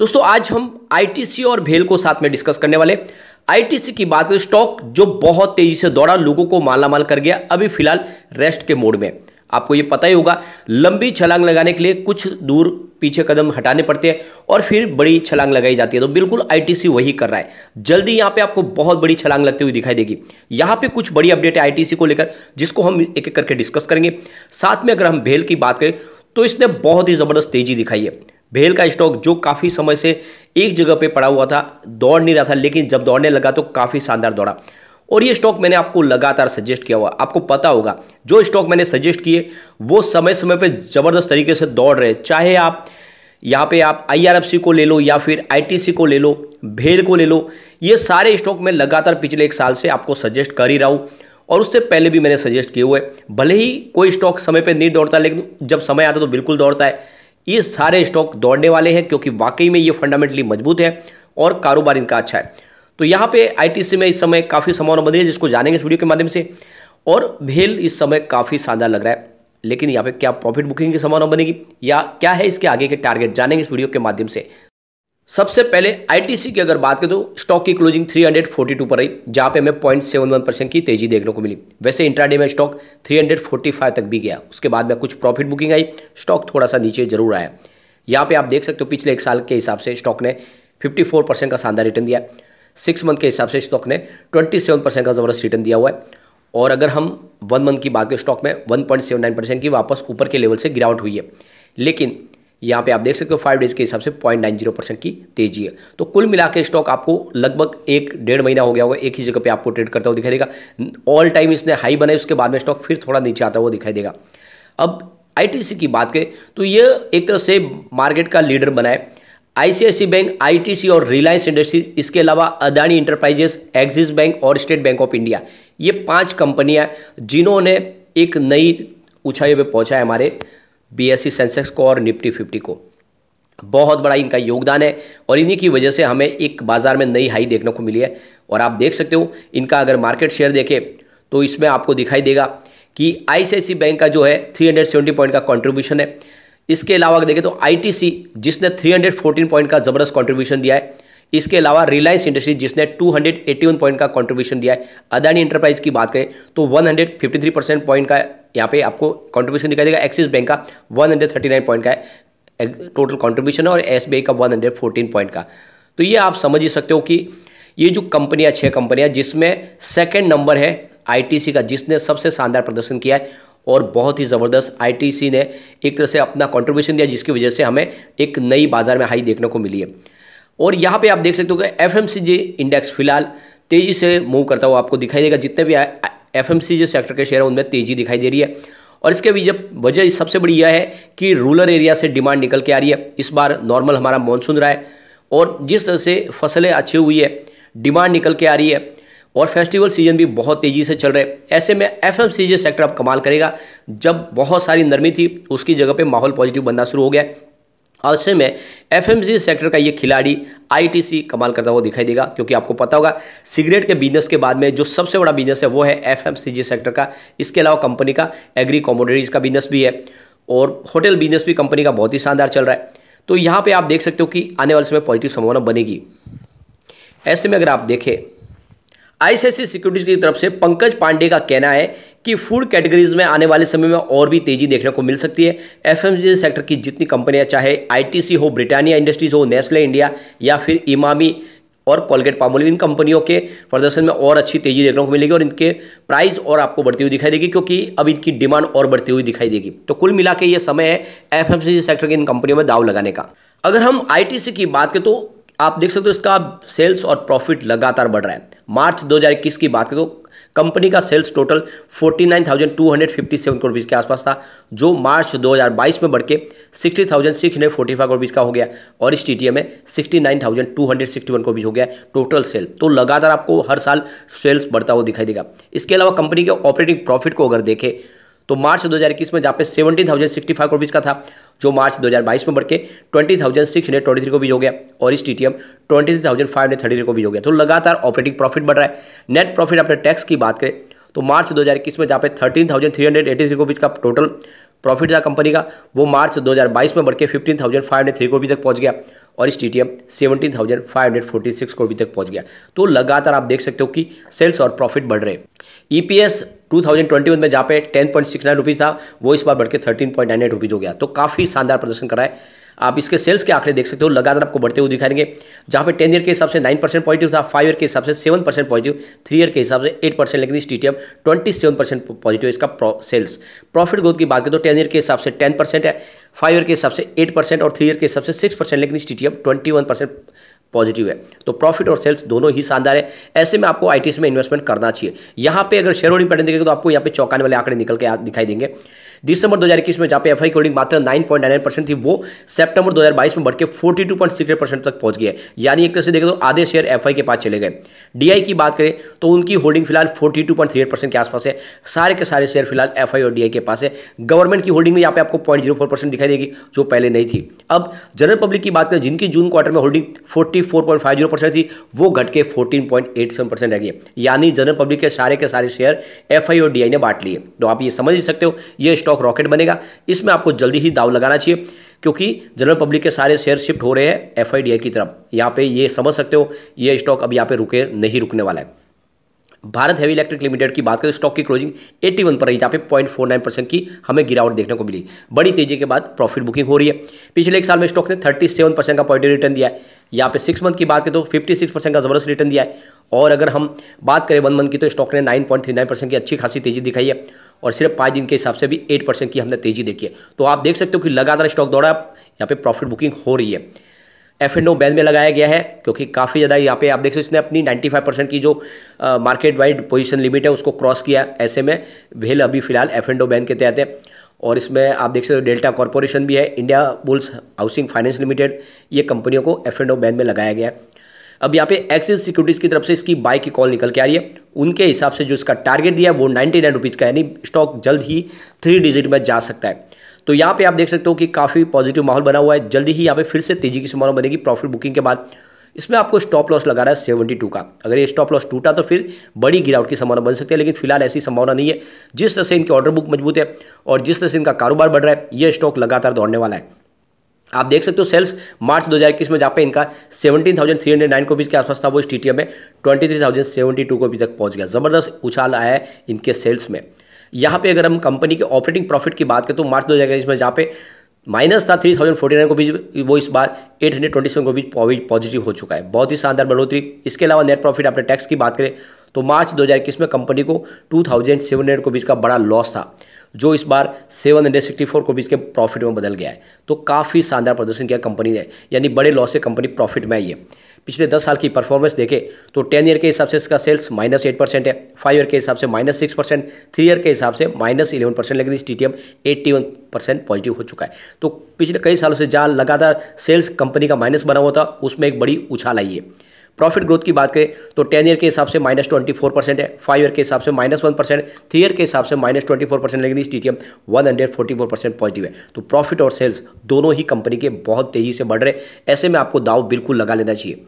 दोस्तों आज हम आईटीसी और भेल को साथ में डिस्कस करने वाले आईटीसी की बात करें स्टॉक जो बहुत तेजी से दौड़ा लोगों को माला माल कर गया अभी फिलहाल रेस्ट के मोड में आपको ये पता ही होगा लंबी छलांग लगाने के लिए कुछ दूर पीछे कदम हटाने पड़ते हैं और फिर बड़ी छलांग लगाई जाती है तो बिल्कुल आईटीसी वही कर रहा है जल्दी यहाँ पे आपको बहुत बड़ी छलांग लगती हुई दिखाई देगी यहाँ पे कुछ बड़ी अपडेट है आईटीसी को लेकर जिसको हम एक एक करके डिस्कस करेंगे साथ में अगर हम भेल की बात करें तो इसने बहुत ही ज़बरदस्त तेजी दिखाई है भेल का स्टॉक जो काफ़ी समय से एक जगह पे पड़ा हुआ था दौड़ नहीं रहा था लेकिन जब दौड़ने लगा तो काफ़ी शानदार दौड़ा और ये स्टॉक मैंने आपको लगातार सजेस्ट किया हुआ आपको पता होगा जो स्टॉक मैंने सजेस्ट किए वो समय समय पे ज़बरदस्त तरीके से दौड़ रहे चाहे आप यहाँ पे आप आई को ले लो या फिर आई को ले लो भेल को ले लो ये सारे स्टॉक मैं लगातार पिछले एक साल से आपको सजेस्ट कर ही रहा हूँ और उससे पहले भी मैंने सजेस्ट किए हुए भले ही कोई स्टॉक समय पर नहीं दौड़ता लेकिन जब समय आता तो बिल्कुल दौड़ता है ये सारे स्टॉक दौड़ने वाले हैं क्योंकि वाकई में ये फंडामेंटली मजबूत है और कारोबार इनका अच्छा है तो यहाँ पे आईटीसी में इस समय काफ़ी संभावना बन रही है जिसको जानेंगे इस वीडियो के माध्यम से और भेल इस समय काफ़ी शानदार लग रहा है लेकिन यहाँ पे क्या प्रॉफिट बुकिंग की संभावना बनेगी या क्या है इसके आगे के टारगेट जानेंगे इस वीडियो के माध्यम से सबसे पहले आईटीसी की अगर बात करें तो स्टॉक की क्लोजिंग 342 पर रही जहां पे हमें पॉइंट परसेंट की तेजी देखने को मिली वैसे इंट्राडे में स्टॉक 345 तक भी गया उसके बाद में कुछ प्रॉफिट बुकिंग आई स्टॉक थोड़ा सा नीचे जरूर आया यहाँ पे आप देख सकते हो पिछले एक साल के हिसाब से स्टॉक ने फिफ्टी परसेंट का शानदार रिटर्न दिया सिक्स मंथ के हिसाब से स्टॉक ने ट्वेंटी परसेंट का ज़बरदस्त रिटर्न दिया हुआ है और अगर हम वन मंथ की बात करें स्टॉक में वन परसेंट की वापस ऊपर के लेवल से गिरावट हुई है लेकिन यहाँ पे आप देख सकते हो फाइव डेज के हिसाब से पॉइंट नाइन जीरो परसेंट की तेजी है तो कुल मिला के स्टॉक आपको लगभग एक डेढ़ महीना हो गया होगा एक ही जगह पे आपको ट्रेड करता हुआ दिखाई देगा ऑल टाइम इसने हाई बनाई उसके बाद में स्टॉक फिर थोड़ा नीचे आता हुआ दिखाई देगा अब आई की बात करें तो ये एक तरह से मार्केट का लीडर बनाए आई बैंक आई और रिलायंस इंडस्ट्रीज इसके अलावा अदानी इंटरप्राइजेस एक्सिस बैंक और स्टेट बैंक ऑफ इंडिया ये पांच कंपनियां जिन्होंने एक नई ऊंचाई पर पहुंचा है हमारे बीएससी सेंसेक्स को और निफ्टी फिफ्टी को बहुत बड़ा इनका योगदान है और इन्हीं की वजह से हमें एक बाज़ार में नई हाई देखने को मिली है और आप देख सकते हो इनका अगर मार्केट शेयर देखें तो इसमें आपको दिखाई देगा कि आई बैंक का जो है 370 पॉइंट का कंट्रीब्यूशन है इसके अलावा अगर देखें तो आईटीसी जिसने 314 पॉइंट का ज़बरदस्त कंट्रीब्यूशन दिया है इसके अलावा रिलायंस इंडस्ट्रीज जिसने 281 पॉइंट का कंट्रीब्यूशन दिया है अदानी इंटरप्राइज की बात करें तो 153 परसेंट पॉइंट का यहाँ पे आपको कंट्रीब्यूशन दिखाई देगा एक्सिस बैंक का 139 पॉइंट का टोटल कंट्रीब्यूशन है और एस का 114 पॉइंट का तो ये आप समझ ही सकते हो कि ये जो कंपनियाँ छः कंपनियाँ जिसमें सेकेंड नंबर है आई का जिसने सबसे शानदार प्रदर्शन किया है और बहुत ही ज़बरदस्त आईटीसी ने एक तरह से अपना कंट्रीब्यूशन दिया जिसकी वजह से हमें एक नई बाज़ार में हाई देखने को मिली है और यहाँ पे आप देख सकते हो कि एफ इंडेक्स फिलहाल तेज़ी से मूव करता हुआ आपको दिखाई देगा जितने भी एफ सेक्टर के शेयर हैं उनमें तेज़ी दिखाई दे रही है और इसके भी जब वजह सबसे बड़ी यह है कि रूरल एरिया से डिमांड निकल के आ रही है इस बार नॉर्मल हमारा मानसून रहा है और जिस तरह से फसलें अच्छी हुई है डिमांड निकल के आ रही है और फेस्टिवल सीजन भी बहुत तेज़ी से चल रहे हैं ऐसे में एफ सेक्टर अब कमाल करेगा जब बहुत सारी नरमी थी उसकी जगह पे माहौल पॉजिटिव बनना शुरू हो गया और ऐसे में एफ सेक्टर का ये खिलाड़ी आईटीसी कमाल करता हुआ दिखाई देगा क्योंकि आपको पता होगा सिगरेट के बिजनेस के बाद में जो सबसे बड़ा बिजनेस है वो है एफ सेक्टर का इसके अलावा कंपनी का एग्री कॉमोडिटीज़ का बिजनेस भी है और होटल बिजनेस भी कंपनी का बहुत ही शानदार चल रहा है तो यहाँ पर आप देख सकते हो कि आने वाले समय पॉजिटिव संभावना बनेगी ऐसे में अगर आप देखें आईसीआईसी सिक्योरिटीज की तरफ से पंकज पांडे का कहना है कि फूड कैटेगरीज में आने वाले समय में और भी तेजी देखने को मिल सकती है एफ सेक्टर की जितनी कंपनियां चाहे आईटीसी हो ब्रिटानिया इंडस्ट्रीज हो नेस्ले इंडिया या फिर इमामी और कोलगेट पामोल इन कंपनियों के प्रदर्शन में और अच्छी तेजी देखने को मिलेगी और इनके प्राइस और आपको बढ़ती हुई दिखाई देगी क्योंकि अब इनकी डिमांड और बढ़ती हुई दिखाई देगी तो कुल मिला के ये समय है एफ सेक्टर की इन कंपनियों में दाव लगाने का अगर हम आई की बात करें तो आप देख सकते हो इसका सेल्स और प्रॉफिट लगातार बढ़ रहा है मार्च 2021 की बात करें तो कंपनी का सेल्स टोटल 49,257 करोड़ के आसपास था जो मार्च 2022 में बढ़ के सिक्सटी करोड़ बीच का हो गया और इस टी में 69,261 करोड़ बीच हो गया टोटल सेल तो लगातार आपको हर साल सेल्स बढ़ता हुआ दिखाई देगा इसके अलावा कंपनी के ऑपरेटिंग प्रॉफिट को अगर देखें तो मार्च 2021 में जहाँ पे 17,065 करोड़ बीच का था जो मार्च 2022 में बढ़ के 20,623 को भी हो गया और इस टी टी एम ट्वेंटी को भी हो गया तो लगातार ऑपरेटिंग प्रॉफिट बढ़ रहा है नेट प्रॉफिट अपने टैक्स की बात करें तो मार्च 2021 में जहाँ पे 13,383 को बीच का टोटल प्रॉफिट था कंपनी का वो मार्च 2022 में बढ़ के fifteen thousand five hundred three crore तक पहुंच गया और इस T T M seventeen thousand five hundred forty six crore तक पहुंच गया तो लगातार आप देख सकते हो कि सेल्स और प्रॉफिट बढ़ रहे E P S two thousand twenty one में जहाँ पे ten point six nine rupees था वो इस बार बढ़ के thirteen point nine eight rupees हो गया तो काफ़ी शानदार प्रदर्शन कराए आप इसके सेल्स के आंकड़े देख सकते हो लगातार आपको बढ़ते हुए दिखाएंगे जहाँ पे टेन ईयर के हिसाब से नाइन परसेंट पॉजिटिव था फाइव ईयर के हिसाब से seven percent positive three year के हिसाब से एट परसेंट लेकिन इस T twenty seven percent positive इसका सेल्स प्रॉफिट ग्रोथ की बात करें तो टेन ईयर के हिसाब से टेन परसेंट है फाइव ईयर के हिसाब से एट परसेंट और थ्री ईयर के हिसाब से सिक्स परसेंट लेकिन इस T M twenty one percent positive है तो प्रॉफिट और सेल्स दोनों ही शानदार है ऐसे में आपको आई में इन्वेस्टमेंट करना चाहिए यहाँ पे अगर शेयर होल्डिंग पैटर्न देखेंगे तो आपको यहाँ पे चौकाने वाले आंकड़े निकल के दिखाई देंगे दिसंबर 2021 में जहाँ पे एफ की होल्डिंग मात्र 9.99 परसेंट थी वो सितंबर 2022 में बढ़कर के परसेंट तक पहुंच गया यानी एक तरह से देखें तो आधे शेयर एफ के पास चले गए डीआई की बात करें तो उनकी होल्डिंग फिलहाल फोर्टी परसेंट के आसपास है सारे के सारे शेयर फिलहाल एफ और डी के पास है गवर्नमेंट की होल्डिंग में यहाँ पे आपको पॉइंट दिखाई देगी जो पहले नहीं थी अब जनरल पब्लिक की बात करें जिनकी जून क्वार्टर में होल्डिंग फोर्टी 44.50 परसेंट थी वो घट के 14.87 परसेंट रह गई यानी जनरल पब्लिक के सारे के सारे शेयर एफ और डी ने बांट लिए तो आप ये समझ ही सकते हो ये स्टॉक रॉकेट बनेगा इसमें आपको जल्दी ही दाव लगाना चाहिए क्योंकि जनरल पब्लिक के सारे शेयर शिफ्ट हो रहे हैं एफ की तरफ यहाँ पे ये समझ सकते हो ये स्टॉक अब यहाँ पे रुके नहीं रुकने वाला है भारत हैवी इलेक्ट्रिक लिमिटेड की बात करें स्टॉक तो की क्लोजिंग 81 पर रही जहाँ पे पॉइंट परसेंट की हमें गिरावट देखने को मिली बड़ी तेजी के बाद प्रॉफिट बुकिंग हो रही है पिछले एक साल में स्टॉक ने 37 परसेंट का पॉजिटिव रिटर्न दिया है यहाँ पे सिक्स मंथ की बात करें तो 56 परसेंट का ज़बरदस्त रिटर्न दिया है और अगर हम बात करें वन मंथ की तो स्टॉक ने नाइन की अच्छी खासी तेजी दिखाई है और सिर्फ पाँच दिन के हिसाब से भी एट की हमने तेजी देखी है तो आप देख सकते हो कि लगातार स्टॉक दौड़ा यहाँ पर प्रॉफिट बुकिंग हो रही है एफ एंड ओ बैन में लगाया गया है क्योंकि काफ़ी ज़्यादा यहाँ पे आप देख सकते इसने अपनी 95 परसेंट की जो मार्केट वाइड पोजीशन लिमिट है उसको क्रॉस किया ऐसे में भेल अभी फिलहाल एफ एंड ओ बैन के तहत है और इसमें आप देख सकते हो डेल्टा कॉरपोरेशन भी है Indiabulls Housing Finance Limited ये कंपनियों को एफ एंड ओ बैन में लगाया गया है अब यहाँ पे एक्सिस सिक्योरिटीज़ की तरफ से इसकी बाई की कॉल निकल के आ रही है उनके हिसाब से जो इसका टारगेट दिया है वो नाइन्टी नाइन रुपीज़ का यानी स्टॉक जल्द ही थ्री डिजिट में जा सकता है तो यहाँ पे आप देख सकते हो कि काफ़ी पॉजिटिव माहौल बना हुआ है जल्दी ही यहाँ पे फिर से तेजी की संभावना बनेगी प्रॉफिट बुकिंग के बाद इसमें आपको स्टॉप लॉस लगा रहा है सेवेंटी टू का अगर ये स्टॉप लॉस टूटा तो फिर बड़ी गिरावट की संभावना बन सकती है लेकिन फिलहाल ऐसी संभावना नहीं है जिस तरह से इनकी ऑर्डर बुक मजबूत है और जिस तरह से इनका कारोबार बढ़ रहा है यह स्टॉक लगातार दौड़ने वाला है आप देख सकते हो सेल्स मार्च 2021 में जहाँ पे इनका 17,309 को बीच के आसपास था वो इस टी में 23,072 को अभी तक पहुंच गया ज़बरदस्त उछाल आया है इनके सेल्स में यहाँ पे अगर हम कंपनी के ऑपरेटिंग प्रॉफिट की बात करें तो मार्च दो हज़ार में जहाँ पे माइनस था थ्री थाउजेंड फोर्टी नाइन को बीच वो इस बार एट हंड्रेड ट्वेंटी सेवन को भी पॉजिटिव हो चुका है बहुत ही शानदार बढ़ोतरी इसके अलावा नेट प्रॉफिट आपने टैक्स की बात करें तो मार्च दो हज़ार इक्कीस में कंपनी को टू थाउजेंड सेवन हंड्रेड को बीच का बड़ा लॉस था जो इस बार सेवन हंड्रेड सिक्सटी फोर को बीच के प्रॉफिट में बदल गया है तो काफ़ी शानदार प्रदर्शन किया कंपनी ने यानी बड़े लॉस से कंपनी प्रॉफिट में आई है पिछले दस साल की परफॉर्मेंस देखें तो टेन ईयर के हिसाब से इसका सेल्स माइनस एट परसेंट है फाइव ईयर के हिसाब से minus six percent three year के हिसाब से माइनस इलेवन परसेंट लेकिन इस T T M eighty one percent positive हो चुका है तो पिछले कई सालों से जहाँ लगातार सेल्स कंपनी का माइनस बना हुआ था उसमें एक बड़ी उछाल आई है प्रॉफिट ग्रोथ की बात करें तो टेन ईयर के हिसाब से माइनस ट्वेंटी फोर परसेंट है फाइव ईयर के हिसाब से minus one percent three year के हिसाब से माइनस ट्वेंटी फोर परसेंट लेकिन इस T T M one hundred forty four percent positive है तो प्रॉफिट और सेल्स दोनों ही कंपनी के बहुत तेजी से बढ़ रहे ऐसे में आपको दाव बिल्कुल लगा लेना चाहिए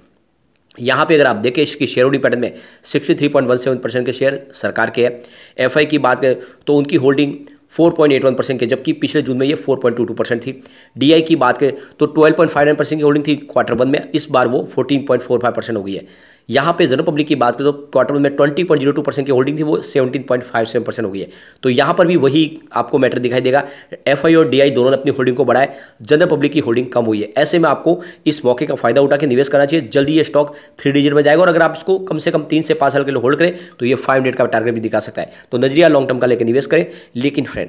यहाँ पे अगर आप देखें इसकी शेयर होल्डिंग पैटर्न में 63.17 परसेंट के शेयर सरकार के हैं एफआई की बात करें तो उनकी होल्डिंग 4.81 परसेंट के जबकि पिछले जून में ये 4.22 परसेंट थी डीआई की बात करें तो 12.59 परसेंट की होल्डिंग थी क्वार्टर वन में इस बार वो 14.45 परसेंट हो गई है यहाँ पे जनरल पब्लिक की बात करें तो क्वार्टर में twenty point zero two percent की होल्डिंग थी वो seventeen point five seven percent हो गई है तो यहाँ पर भी वही आपको मैटर दिखाई देगा एफ और डी दोनों ने अपनी होल्डिंग को बढ़ाया जनरल पब्लिक की होल्डिंग कम हुई है ऐसे में आपको इस मौके का फायदा उठा के निवेश करना चाहिए जल्दी ये स्टॉक थ्री डिजिट में जाएगा और अगर आप इसको कम से कम तीन से पाँच साल के लिए होल्ड करें तो ये फाइव हंड्रेड का टारगेट भी दिखा सकता है तो नजरिया लॉन्ग टर्म का लेकर निवेश करें लेकिन फ्रेंड